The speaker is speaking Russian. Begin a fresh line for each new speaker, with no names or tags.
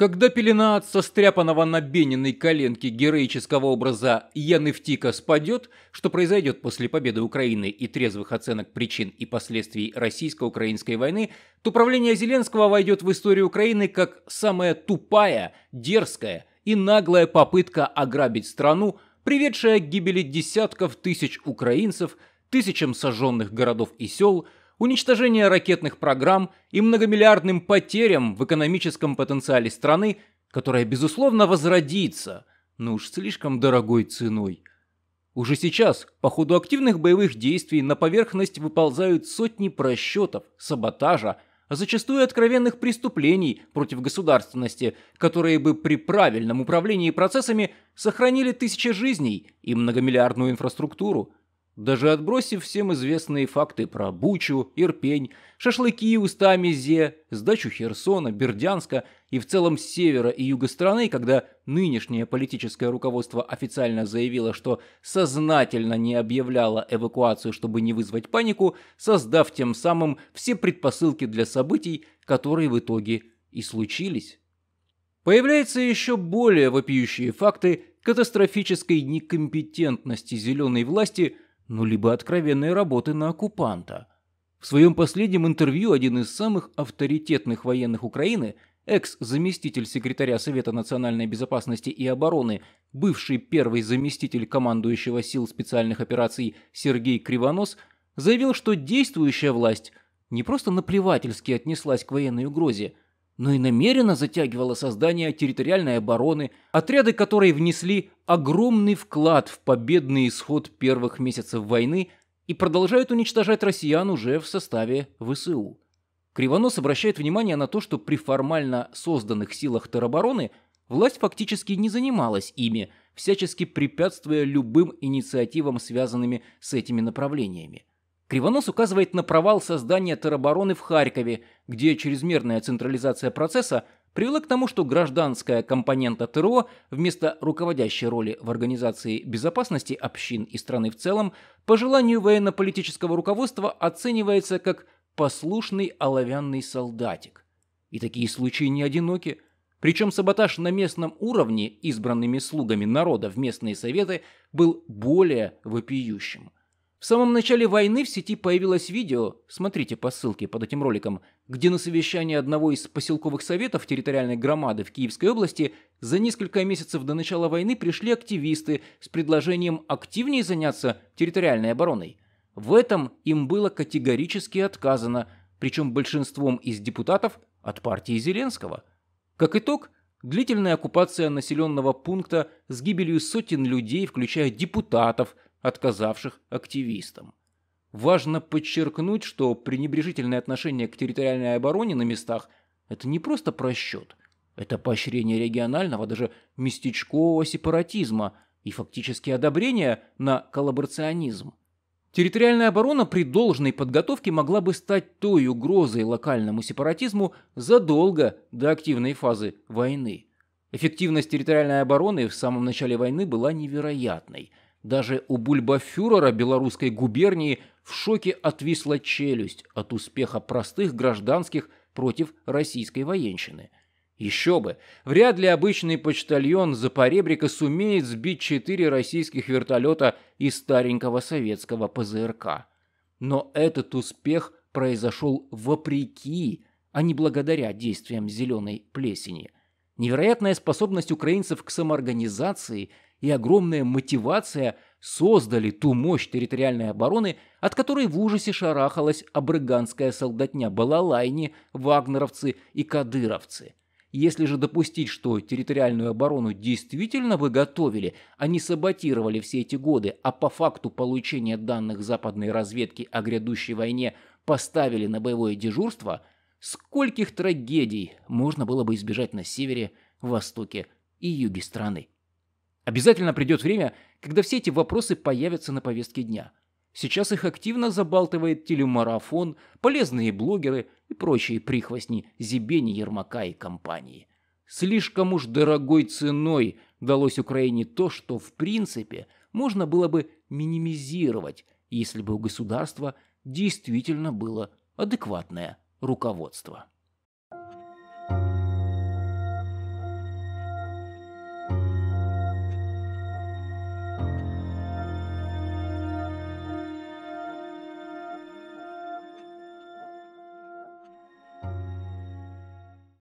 Когда пелена от состряпанного на Бениной коленки героического образа Яны спадет, что произойдет после победы Украины и трезвых оценок причин и последствий российско-украинской войны, то правление Зеленского войдет в историю Украины как самая тупая, дерзкая и наглая попытка ограбить страну, приведшая к гибели десятков тысяч украинцев, тысячам сожженных городов и сел – уничтожение ракетных программ и многомиллиардным потерям в экономическом потенциале страны, которая, безусловно, возродится, но уж слишком дорогой ценой. Уже сейчас, по ходу активных боевых действий, на поверхность выползают сотни просчетов, саботажа, а зачастую откровенных преступлений против государственности, которые бы при правильном управлении процессами сохранили тысячи жизней и многомиллиардную инфраструктуру – даже отбросив всем известные факты про Бучу, Ирпень, шашлыки устами Зе, сдачу Херсона, Бердянска и в целом севера и юга страны, когда нынешнее политическое руководство официально заявило, что сознательно не объявляло эвакуацию, чтобы не вызвать панику, создав тем самым все предпосылки для событий, которые в итоге и случились. Появляются еще более вопиющие факты катастрофической некомпетентности зеленой власти – ну либо откровенной работы на оккупанта. В своем последнем интервью один из самых авторитетных военных Украины, экс-заместитель секретаря Совета национальной безопасности и обороны, бывший первый заместитель командующего сил специальных операций Сергей Кривонос, заявил, что действующая власть не просто наплевательски отнеслась к военной угрозе – но и намеренно затягивала создание территориальной обороны, отряды которой внесли огромный вклад в победный исход первых месяцев войны и продолжают уничтожать россиян уже в составе ВСУ. Кривонос обращает внимание на то, что при формально созданных силах теробороны власть фактически не занималась ими, всячески препятствуя любым инициативам, связанными с этими направлениями. Кривонос указывает на провал создания теробороны в Харькове, где чрезмерная централизация процесса привела к тому, что гражданская компонента ТРО вместо руководящей роли в организации безопасности общин и страны в целом по желанию военно-политического руководства оценивается как послушный оловянный солдатик. И такие случаи не одиноки. Причем саботаж на местном уровне избранными слугами народа в местные советы был более вопиющим – в самом начале войны в сети появилось видео, смотрите по ссылке под этим роликом, где на совещании одного из поселковых советов территориальной громады в Киевской области за несколько месяцев до начала войны пришли активисты с предложением активнее заняться территориальной обороной. В этом им было категорически отказано, причем большинством из депутатов от партии Зеленского. Как итог, длительная оккупация населенного пункта с гибелью сотен людей, включая депутатов – отказавших активистам. Важно подчеркнуть, что пренебрежительное отношение к территориальной обороне на местах – это не просто просчет, это поощрение регионального, даже местечкового сепаратизма и фактически одобрение на коллаборационизм. Территориальная оборона при должной подготовке могла бы стать той угрозой локальному сепаратизму задолго до активной фазы войны. Эффективность территориальной обороны в самом начале войны была невероятной – даже у бульбафюрера белорусской губернии в шоке отвисла челюсть от успеха простых гражданских против российской военщины. Еще бы, вряд ли обычный почтальон Запоребрика сумеет сбить четыре российских вертолета из старенького советского ПЗРК. Но этот успех произошел вопреки, а не благодаря действиям зеленой плесени. Невероятная способность украинцев к самоорганизации – и огромная мотивация создали ту мощь территориальной обороны, от которой в ужасе шарахалась абрыганская солдатня балалайни, вагнеровцы и кадыровцы. Если же допустить, что территориальную оборону действительно вы готовили, а не саботировали все эти годы, а по факту получения данных западной разведки о грядущей войне поставили на боевое дежурство, скольких трагедий можно было бы избежать на севере, востоке и юге страны. Обязательно придет время, когда все эти вопросы появятся на повестке дня. Сейчас их активно забалтывает телемарафон, полезные блогеры и прочие прихвостни Зибени, Ермака и компании. Слишком уж дорогой ценой далось Украине то, что в принципе можно было бы минимизировать, если бы у государства действительно было адекватное руководство.